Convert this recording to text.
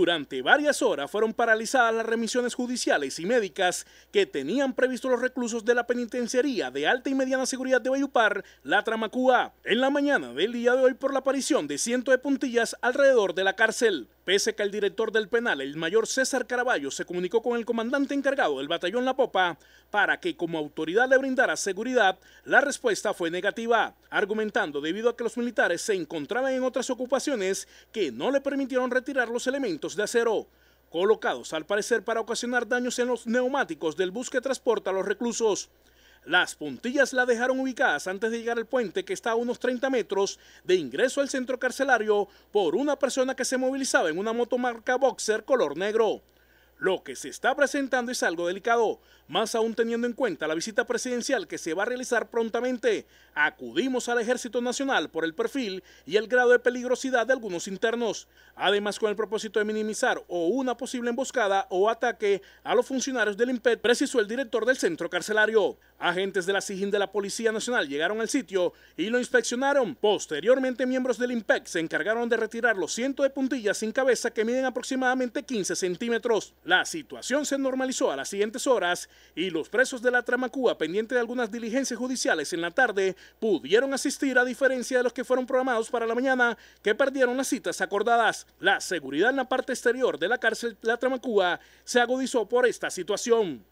Durante varias horas fueron paralizadas las remisiones judiciales y médicas que tenían previsto los reclusos de la penitenciaría de alta y mediana seguridad de Bayupar, la Tramacúa, en la mañana del día de hoy por la aparición de cientos de puntillas alrededor de la cárcel. Pese que el director del penal, el mayor César Caraballo, se comunicó con el comandante encargado del batallón La Popa para que como autoridad le brindara seguridad, la respuesta fue negativa, argumentando debido a que los militares se encontraban en otras ocupaciones que no le permitieron retirar los elementos de acero, colocados al parecer para ocasionar daños en los neumáticos del bus que transporta a los reclusos. Las puntillas la dejaron ubicadas antes de llegar al puente que está a unos 30 metros de ingreso al centro carcelario por una persona que se movilizaba en una moto marca Boxer color negro. Lo que se está presentando es algo delicado, más aún teniendo en cuenta la visita presidencial que se va a realizar prontamente. Acudimos al Ejército Nacional por el perfil y el grado de peligrosidad de algunos internos, además con el propósito de minimizar o una posible emboscada o ataque a los funcionarios del IMPEC, precisó el director del centro carcelario. Agentes de la SIGIN de la Policía Nacional llegaron al sitio y lo inspeccionaron. Posteriormente, miembros del IMPEC se encargaron de retirar los cientos de puntillas sin cabeza que miden aproximadamente 15 centímetros. La situación se normalizó a las siguientes horas y los presos de la Tramacúa, pendiente de algunas diligencias judiciales en la tarde, pudieron asistir a diferencia de los que fueron programados para la mañana, que perdieron las citas acordadas. La seguridad en la parte exterior de la cárcel de la Tramacúa se agudizó por esta situación.